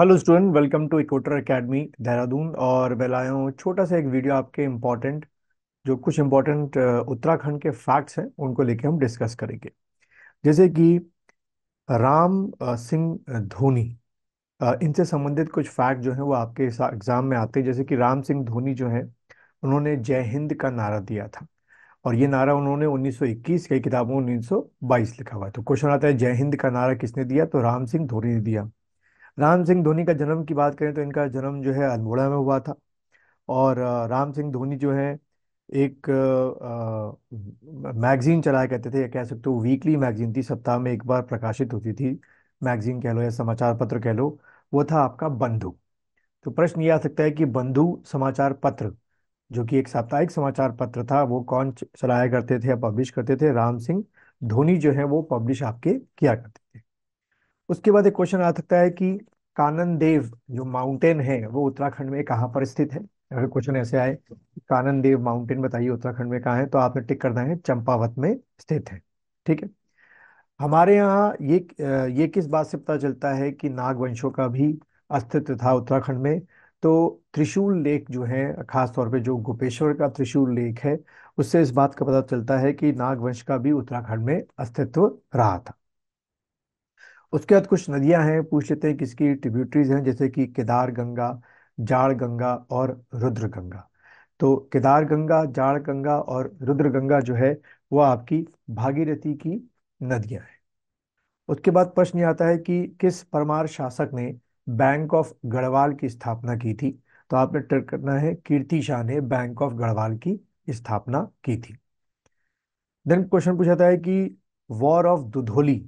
hello student welcome to equator academy Dehradun और मैं लाया हूँ छोटा सा एक वीडियो आपके इम्पॉर्टेंट जो कुछ इम्पॉर्टेंट उत्तराखंड के फैक्ट्स हैं उनको लेके हम डिस्कस करेंगे जैसे कि राम सिंह धोनी इनसे संबंधित कुछ फैक्ट जो है वो आपके एग्जाम में आते हैं जैसे कि राम सिंह धोनी जो है उन्होंने जय हिंद का नारा दिया था और ये नारा उन्होंने 1921 कई किताबों में 1922 लिखा हुआ है तो क्वेश्चन आता है जय हिंद का नारा किसने दिया तो राम सिंह धोनी ने दिया राम सिंह धोनी का जन्म की बात करें तो इनका जन्म जो है अल्मोड़ा में हुआ था और राम सिंह धोनी जो है एक मैगजीन चलाया करते थे या कह सकते हो वीकली मैगजीन थी सप्ताह में एक बार प्रकाशित होती थी मैगजीन कह लो या समाचार पत्र कह लो वो था आपका बंधु तो प्रश्न ये आ सकता है कि बंधु समाचार पत्र जो कि एक साप्ताहिक समाचार पत्र था वो कौन चलाया करते थे या पब्लिश करते थे राम सिंह धोनी जो है वो पब्लिश आपके किया करते उसके बाद एक क्वेश्चन आ सकता है कि कानन देव जो माउंटेन है वो उत्तराखंड में कहाँ पर स्थित है अगर क्वेश्चन ऐसे आए कानन देव माउंटेन बताइए उत्तराखंड में कहाँ है तो आपने टिक करना है चंपावत में स्थित है ठीक है हमारे यहाँ ये ये किस बात से पता चलता है कि नागवंशों का भी अस्तित्व था उत्तराखंड में तो त्रिशूल लेक जो है खासतौर पे जो गोपेश्वर का त्रिशूल लेक है उससे इस बात का पता चलता है कि नागवंश का भी उत्तराखंड में अस्तित्व रहा था उसके बाद कुछ नदियां हैं पूछ लेते हैं किसकी ट्रिब्यूटरीज हैं जैसे कि केदार गंगा जाड़ गंगा और रुद्र गंगा तो केदार गंगा जाड़ गंगा और रुद्र गंगा जो है वह आपकी भागीरथी की नदियां हैं उसके बाद प्रश्न ये आता है कि किस परमार शासक ने बैंक ऑफ गढ़वाल की स्थापना की थी तो आपने ट्रक करना है कीर्ति शाह ने बैंक ऑफ गढ़वाल की स्थापना की थी देन क्वेश्चन पूछा जाता है कि वॉर ऑफ दुधोली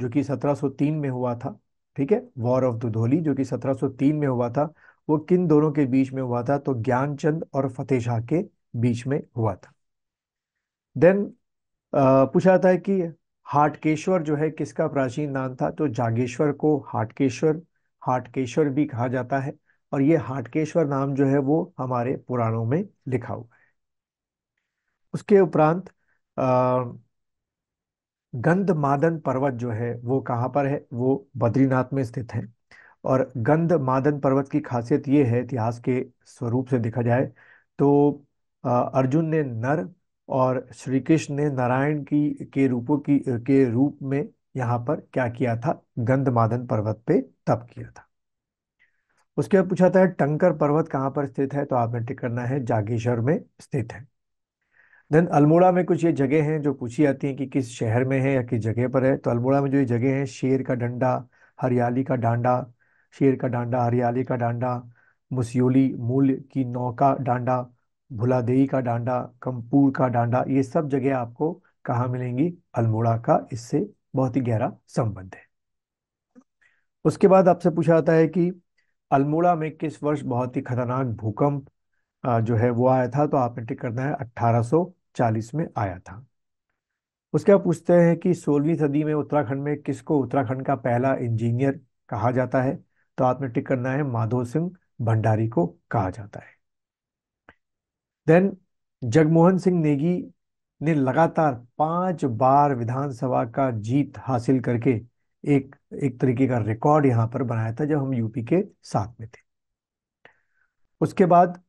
जो कि 1703 में हुआ था ठीक है वॉर ऑफ दुधोली जो कि 1703 में हुआ था वो किन दोनों के बीच में हुआ था तो ज्ञानचंद और फतेह शाह के बीच में हुआ था देन पूछा जाता है कि हाटकेश्वर जो है किसका प्राचीन नाम था तो जागेश्वर को हाटकेश्वर हाटकेश्वर भी कहा जाता है और ये हाटकेश्वर नाम जो है वो हमारे पुराणों में लिखा हुआ है उसके उपरांत अः गंधमादन पर्वत जो है वो कहाँ पर है वो बद्रीनाथ में स्थित है और गंधमादन पर्वत की खासियत ये है इतिहास के स्वरूप से देखा जाए तो अर्जुन ने नर और श्री कृष्ण ने नारायण की के रूपों की के रूप में यहाँ पर क्या किया था गंधमादन पर्वत पे तप किया था उसके बाद पूछा था टंकर पर्वत कहाँ पर स्थित है तो आपने टिक करना है जागेश्वर में स्थित है देन अल्मोड़ा में कुछ ये जगह हैं जो पूछी जाती हैं कि किस शहर में है या किस जगह पर है तो अल्मोड़ा में जो ये जगह है शेर का डंडा हरियाली का डांडा शेर का डांडा हरियाली का डांडा मुसियोली मूल की नौ का डांडा भुलादेई का डांडा कंपूर का डांडा ये सब जगह आपको कहाँ मिलेंगी अल्मोड़ा का इससे बहुत ही गहरा संबंध है उसके बाद आपसे पूछा जाता है कि अल्मोड़ा में किस वर्ष बहुत ही खतरनाक भूकंप जो है वो आया था तो आपने टिक करना है अट्ठारह चालीस में आया था उसके बाद पूछते हैं कि सोलहवीं सदी में उत्तराखंड में किसको उत्तराखंड का पहला इंजीनियर कहा जाता है तो आपने टिक करना है माधो सिंह भंडारी को कहा जाता है देन जगमोहन सिंह नेगी ने लगातार पांच बार विधानसभा का जीत हासिल करके एक एक तरीके का रिकॉर्ड यहां पर बनाया था जब हम यूपी के साथ में थे उसके बाद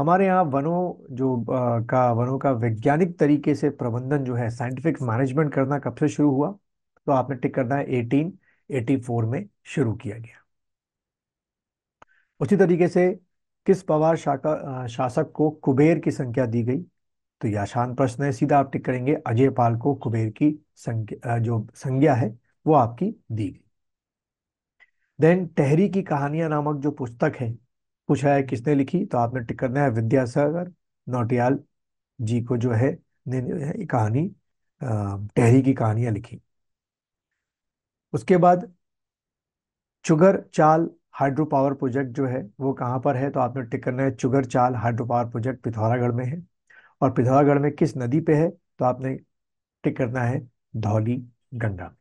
हमारे यहाँ वनों जो आ, का वनों का वैज्ञानिक तरीके से प्रबंधन जो है साइंटिफिक मैनेजमेंट करना कब से शुरू हुआ तो आपने टिक करना है एटीन एटी फोर में शुरू किया गया उसी तरीके से किस पवार शासक को कुबेर की संख्या दी गई तो यह आसान प्रश्न है सीधा आप टिक करेंगे अजय पाल को कुबेर की संख्या जो संज्ञा है वो आपकी दी गई देन टहरी की कहानियां नामक जो पुस्तक है पूछा है किसने लिखी तो आपने टिक करना है विद्यासागर नोटियाल जी को जो है ने कहानी टहरी की कहानियां लिखी उसके बाद चुगर चाल हाइड्रो पावर प्रोजेक्ट जो है वो कहाँ पर है तो आपने टिक करना है चुगर चाल हाइड्रो पावर प्रोजेक्ट पिथौरागढ़ में है और पिथौरागढ़ में किस नदी पे है तो आपने टिक करना है धौली गंगा